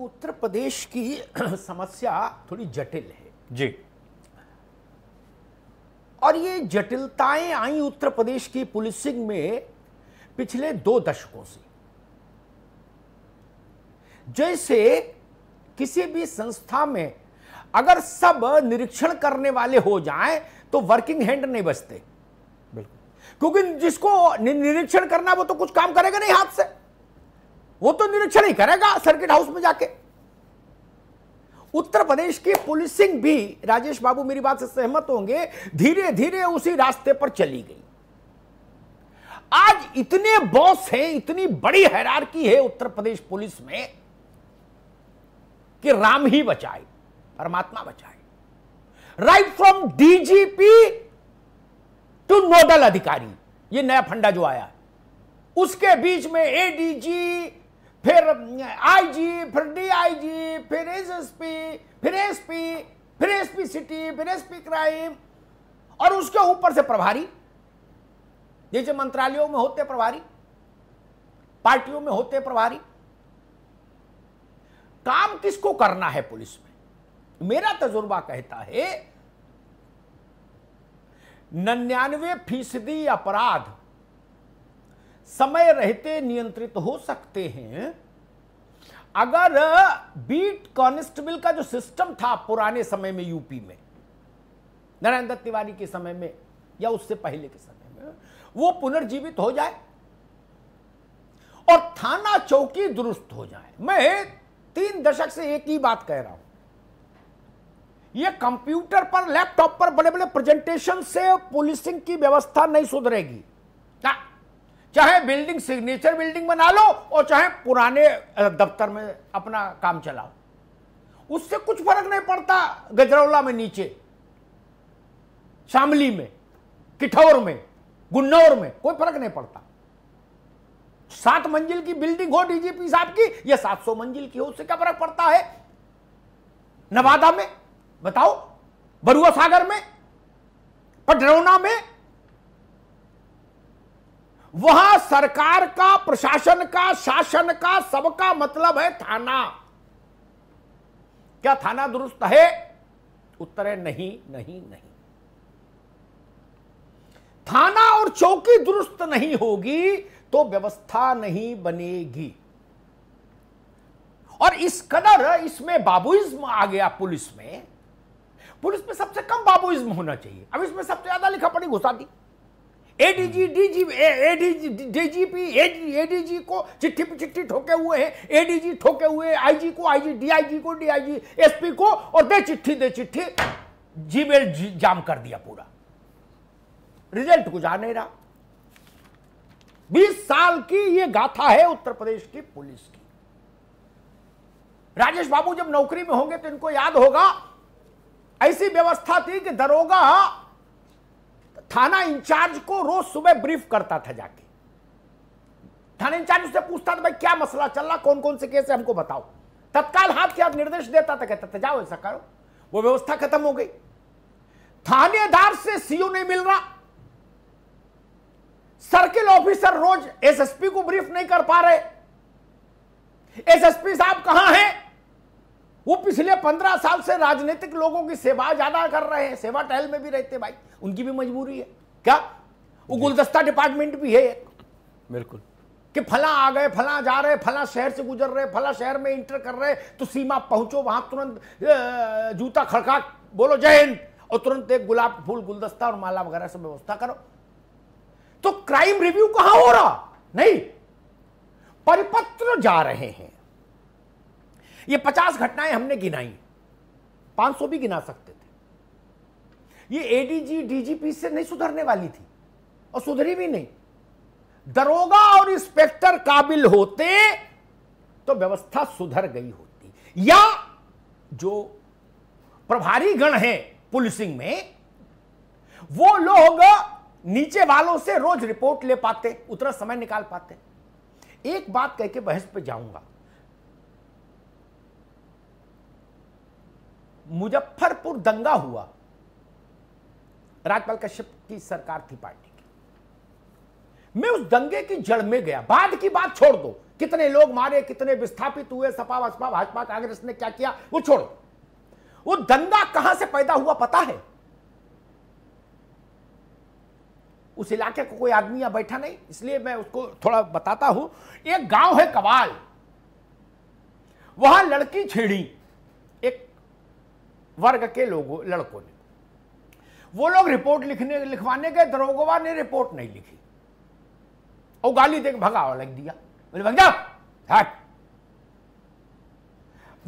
तो उत्तर प्रदेश की समस्या थोड़ी जटिल है जी और ये जटिलताएं आई उत्तर प्रदेश की पुलिसिंग में पिछले दो दशकों से जैसे किसी भी संस्था में अगर सब निरीक्षण करने वाले हो जाएं तो वर्किंग हैंड नहीं बचते बिल्कुल क्योंकि जिसको निरीक्षण करना वो तो कुछ काम करेगा नहीं हाथ से वो तो निरीक्षण ही करेगा सर्किट हाउस में जाके उत्तर प्रदेश की पुलिसिंग भी राजेश बाबू मेरी बात से सहमत होंगे धीरे धीरे उसी रास्ते पर चली गई आज इतने बॉस हैं इतनी बड़ी हैरारकी है उत्तर प्रदेश पुलिस में कि राम ही बचाए परमात्मा बचाए right from DGP to nodal अधिकारी ये नया फंडा जो आया उसके बीच में एडीजी फिर आईजी फिर डीआईजी फिर एसएसपी फिर एसपी फिर एसपी सिटी फिर एसपी क्राइम और उसके ऊपर से प्रभारी जैसे मंत्रालयों में होते प्रभारी पार्टियों में होते प्रभारी काम किसको करना है पुलिस में मेरा तजुर्बा कहता है नन्यानवे फीसदी अपराध समय रहते नियंत्रित हो सकते हैं अगर बीट कॉन्स्टेबल का जो सिस्टम था पुराने समय में यूपी में नरेंद्र तिवारी के समय में या उससे पहले के समय में वो पुनर्जीवित हो जाए और थाना चौकी दुरुस्त हो जाए मैं तीन दशक से एक ही बात कह रहा हूं ये कंप्यूटर पर लैपटॉप पर बड़े बड़े प्रेजेंटेशन से पुलिसिंग की व्यवस्था नहीं सुधरेगी चाहे बिल्डिंग सिग्नेचर बिल्डिंग बना लो और चाहे पुराने दफ्तर में अपना काम चलाओ उससे कुछ फर्क नहीं पड़ता गजरौला में नीचे शामली में किठौर में गुन्नौर में कोई फर्क नहीं पड़ता सात मंजिल की बिल्डिंग हो डीजीपी साहब की या सात सौ मंजिल की हो उससे क्या फर्क पड़ता है नवादा में बताओ बरुआ सागर में पडरौना में वहां सरकार का प्रशासन का शासन का सबका मतलब है थाना क्या थाना दुरुस्त है उत्तर है नहीं नहीं नहीं थाना और चौकी दुरुस्त नहीं होगी तो व्यवस्था नहीं बनेगी और इस कदर इसमें बाबूइज्म आ गया पुलिस में पुलिस में सबसे कम बाबूइज्म होना चाहिए अब इसमें सबसे ज्यादा लिखा पड़ी घुसा दी ADG DG ADG DGP ADG को चिट्ठी पे चिट्ठी ठोके हुए हैं एडीजी ठोके हुए आईजी को आईजी डीआईजी को डीआईजी एसपी को और दे चिट्ठी दे चिट्ठी जीमेल जाम कर दिया पूरा रिजल्ट कुछ आ नहीं रहा बीस साल की ये गाथा है उत्तर प्रदेश की पुलिस की राजेश बाबू जब नौकरी में होंगे तो इनको याद होगा ऐसी व्यवस्था थी कि दरोगा थाना इंचार्ज को रोज सुबह ब्रीफ करता था जाके थाना इंचार्ज उससे पूछता था भाई क्या मसला चल रहा कौन कौन से केस है हमको बताओ तत्काल हाथ के हाथ निर्देश देता था कहता था जाओ ऐसा करो वो व्यवस्था खत्म हो गई थानेदार से सीओ नहीं मिल रहा सर्किल ऑफिसर रोज एसएसपी को ब्रीफ नहीं कर पा रहे एसएसपी साहब कहां हैं वो पिछले पंद्रह साल से राजनीतिक लोगों की सेवा ज्यादा कर रहे हैं सेवा टहल में भी रहते भाई उनकी भी मजबूरी है क्या वो गुलदस्ता डिपार्टमेंट भी है बिल्कुल कि फला आ गए फला जा रहे फला शहर से गुजर रहे फला शहर में इंटर कर रहे तो सीमा पहुंचो वहां तुरंत जूता खड़का बोलो जय हिंद और तुरंत एक गुलाब फूल गुलदस्ता और माला वगैरह से व्यवस्था करो तो क्राइम रिव्यू कहां हो रहा नहीं परिपत्र जा रहे हैं ये पचास घटनाएं हमने गिनाई पांच सौ भी गिना सकते थे ये एडीजी डीजीपी से नहीं सुधरने वाली थी और सुधरी भी नहीं दरोगा और इंस्पेक्टर काबिल होते तो व्यवस्था सुधर गई होती या जो प्रभारी गण है पुलिसिंग में वो लोग नीचे वालों से रोज रिपोर्ट ले पाते उतना समय निकाल पाते एक बात कह के बहस पे जाऊंगा मुजफ्फरपुर दंगा हुआ राजपाल कश्यप की सरकार थी पार्टी की मैं उस दंगे की जड़ में गया बाद की बात छोड़ दो कितने लोग मारे कितने विस्थापित हुए सपा बसपा भाजपा कांग्रेस ने क्या किया वो छोड़ो वो दंगा कहां से पैदा हुआ पता है उस इलाके को कोई आदमी यहां बैठा नहीं इसलिए मैं उसको थोड़ा बताता हूं एक गांव है कवाल वहां लड़की छेड़ी एक वर्ग के लोगों लड़कों ने वो लोग रिपोर्ट लिखने लिखवाने गए दरोगोवा ने रिपोर्ट नहीं लिखी और गाली देख भगा लग दिया बोले भग जाओ हट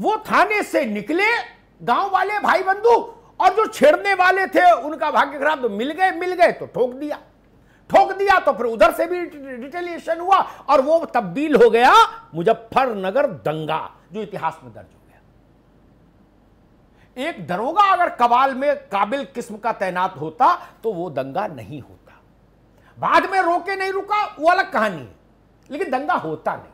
वो थाने से निकले गांव वाले भाई बंधु और जो छेड़ने वाले थे उनका भाग्य खराब तो मिल गए मिल गए तो ठोक दिया ठोक दिया तो फिर उधर से भी रिटेलिएशन हुआ और वो तब्दील हो गया मुजफ्फरनगर दंगा जो इतिहास में दर्ज हो एक दरोगा अगर कबाल में काबिल किस्म का तैनात होता तो वो दंगा नहीं होता बाद में रोके नहीं रुका वो अलग कहानी है लेकिन दंगा होता नहीं